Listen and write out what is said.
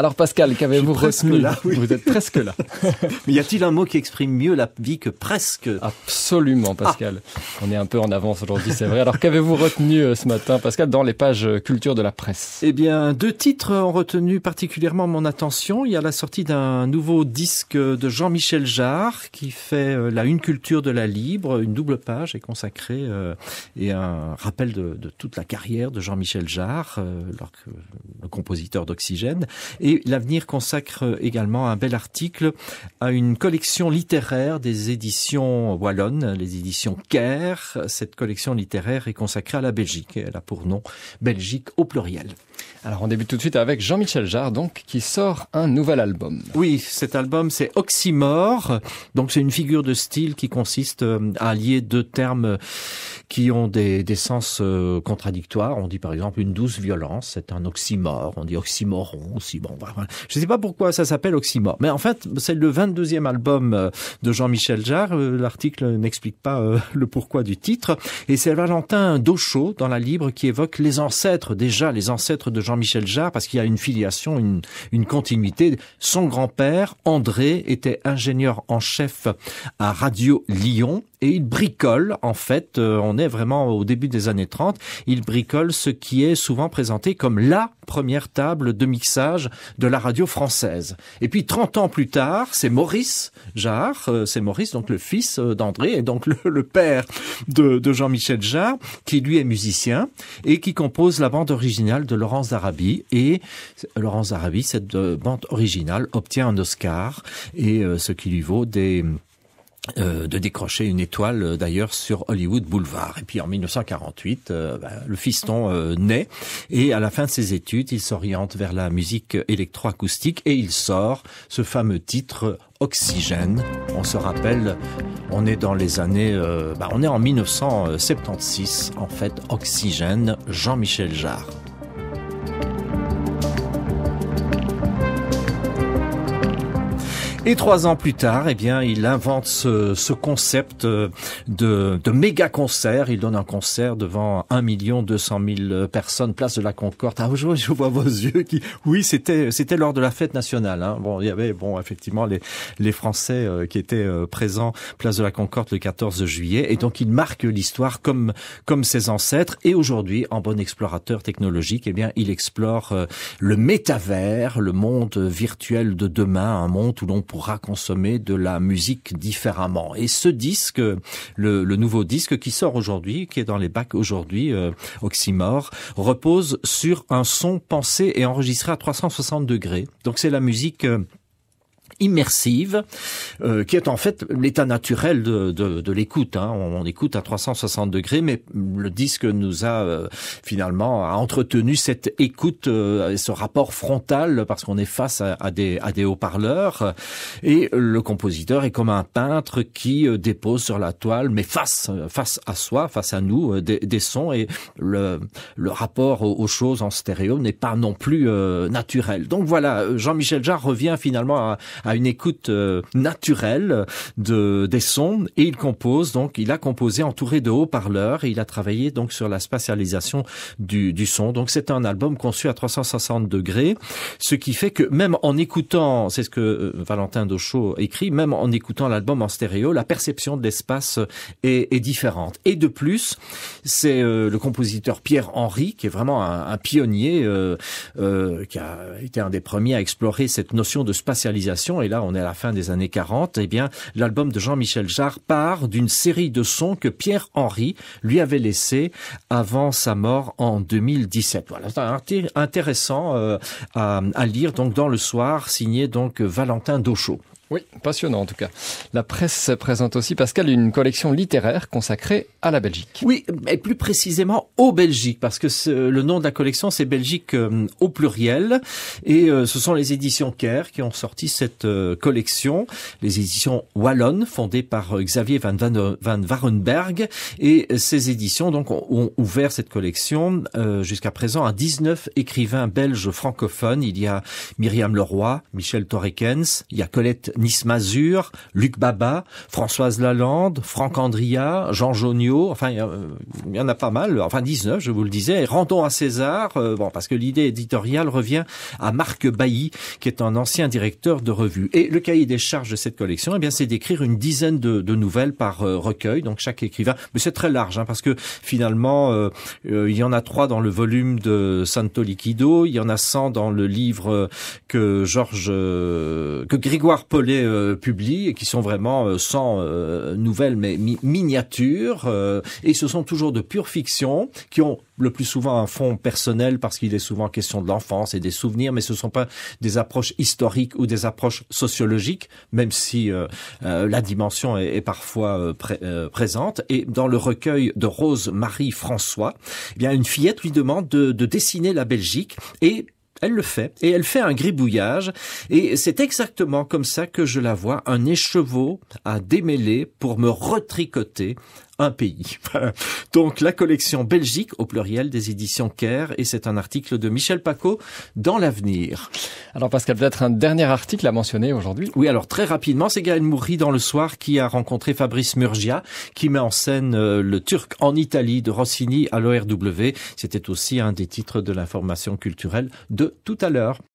Alors Pascal, qu'avez-vous retenu Vous êtes presque là. Mais y a-t-il un mot qui exprime mieux la vie que presque Absolument, Pascal. Ah. On est un peu en avance aujourd'hui, c'est vrai. Alors qu'avez-vous retenu euh, ce matin, Pascal, dans les pages euh, culture de la presse Eh bien, deux titres ont retenu particulièrement mon attention. Il y a la sortie d'un nouveau disque de Jean-Michel Jarre qui fait euh, la une culture de la libre, une double page est consacrée et un rappel de, toute la carrière de Jean-Michel Jarre, le compositeur d'Oxygène. Et l'avenir consacre euh, également un bel article à une collection littéraire des éditions wallonnes, les éditions Caire. Cette collection littéraire est consacrée à la Belgique. elle a pour nom Belgique au pluriel. Alors on débute tout de suite avec Jean-Michel Jarre, donc, qui sort un nouvel album. Oui, cet album c'est Oxymore. Donc c'est une figure de style qui consiste euh, à allier deux termes euh, qui ont des, des sens contradictoires. On dit par exemple une douce violence, c'est un oxymore. On dit oxymoron, oxymore je ne sais pas pourquoi ça s'appelle Oxymor Mais en fait, c'est le 22e album euh, de Jean-Michel Jarre. Euh, l'article n'explique pas euh, le pourquoi du titre. Et c'est Valentin Dauchot dans la Libre qui évoque les ancêtres, déjà les ancêtres de Jean-Michel Jarre, parce qu'il y a une filiation, une continuité. Son grand-père, André, était ingénieur en chef à Radio Lyon et il bricole, en fait, euh, on est vraiment au début des années 30, il bricole ce qui est souvent présenté comme la première table de mixage de la radio française. Et puis 30 ans plus tard, c'est Maurice Jarre, euh, c'est Maurice, donc le fils euh, d'André, et donc le, père de, de Jean-Michel Jarre, qui lui est musicien, et qui compose la bande originale de Laurence d'Arabie. Et Laurence d'Arabie, cette bande originale, obtient un Oscar, et ce qui lui vaut des euh, de décrocher une étoile euh, d'ailleurs sur Hollywood Boulevard. Et puis en 1948, euh, bah, le fiston naît et à la fin de ses études, il s'oriente vers la musique électroacoustique et il sort ce fameux titre Oxygène. On se rappelle, on est dans les années, bah, on est en 1976 en fait, Oxygène, Jean-Michel Jarre. Et trois ans plus tard, eh bien, il invente ce, ce concept euh, de, de méga concert. Il donne un concert devant 1 million 200 000 personnes, place de la Concorde. Ah, je vois, je vois vos yeux qui, oui, c'était, c'était lors de la fête nationale. Hein. Bon, il y avait, bon, effectivement, les, les Français euh, qui étaient euh, présents, place de la Concorde le 14 juillet. Et donc, il marque l'histoire comme, comme ses ancêtres. Et aujourd'hui, en bon explorateur technologique, eh bien, il explore le métavers, le monde virtuel de demain, un monde où l'on pourra consommer de la musique différemment. Et ce disque, le, nouveau disque qui sort aujourd'hui, qui est dans les bacs aujourd'hui, euh, Oxymore, repose sur un son pensé et enregistré à 360 degrés. Donc c'est la musique... Euh, immersive, euh, qui est en fait l'état naturel de, de, de l'écoute. Hein. On, écoute à 360 degrés, mais le disque nous a euh, finalement a entretenu cette écoute, euh, ce rapport frontal, parce qu'on est face à, des, à des haut-parleurs. Et le compositeur est comme un peintre qui dépose sur la toile, mais face, face à soi, face à nous, des, des sons. Et le, le rapport aux, aux choses en stéréo n'est pas non plus naturel. Donc voilà, Jean-Michel Jarre revient finalement à, à une écoute euh, naturelle de des sons et il compose donc il a composé entouré de haut-parleurs et il a travaillé donc sur la spatialisation du, du son. Donc c'est un album conçu à 360 degrés, ce qui fait que même en écoutant, c'est ce que euh, Valentin Dochaud écrit, même en écoutant l'album en stéréo, la perception de l'espace est, est, différente. Et de plus, c'est euh, le compositeur Pierre Henry qui est vraiment un, pionnier qui a été un des premiers à explorer cette notion de spatialisation et là on est à la fin des années 40, eh bien l'album de Jean-Michel Jarre part d'une série de sons que Pierre Henry lui avait laissés avant sa mort en 2017. Voilà, c'est intéressant euh, à, lire donc dans le soir, signé donc Valentin Dauchaud. Oui, passionnant en tout cas. La presse présente aussi, Pascal, une collection littéraire consacrée à la Belgique. Oui, mais plus précisément aux Belgiques, parce que le nom de la collection, c'est Belgique euh, au pluriel. Et euh, ce sont les éditions Caire qui ont sorti cette euh, collection, les éditions Wallonne, fondées par Xavier Van, Van, Et ces éditions donc ont, ouvert cette collection jusqu'à présent à 19 écrivains belges francophones. Il y a Myriam Leroy, Michel Torrekens, il y a Colette Nice Mazur, Luc Baba, Françoise Lalande, Franck Andria, Jean Jonio, enfin euh, il y en a pas mal, enfin 19 je vous le disais, et rendons à César, euh, bon parce que l'idée éditoriale revient à Marc Bailly qui est un ancien directeur de revue. Et le cahier des charges de cette collection, eh bien c'est d'écrire une dizaine de, nouvelles par euh, recueil, donc chaque écrivain, mais c'est très large hein, parce que finalement il y en a trois dans le volume de Santo Liquido, il y en a 100 dans le livre que Georges que Grégoire Paul euh, publiés et qui sont vraiment euh, sans euh, nouvelles mais miniatures. et ce sont toujours de pure fiction qui ont le plus souvent un fond personnel parce qu'il est souvent question de l'enfance et des souvenirs, mais ce ne sont pas des approches historiques ou des approches sociologiques, même si la dimension est, parfois présente. Et dans le recueil de Rose Marie François, eh bien une fillette lui demande de, de dessiner la Belgique et elle le fait, et elle fait un gribouillage, et c'est exactement comme ça que je la vois, un écheveau à démêler pour me retricoter un pays. Donc la collection Belgique au pluriel des éditions Caire et c'est un article de Michel Paco dans l'avenir. Alors Pascal, peut-être un dernier article à mentionner aujourd'hui. Oui, alors très rapidement, c'est Gaël Moury dans le soir qui a rencontré Fabrice Murgia qui met en scène euh, le Turc en Italie de Rossini à l'ORW. C'était aussi un des titres de l'information culturelle de tout à l'heure.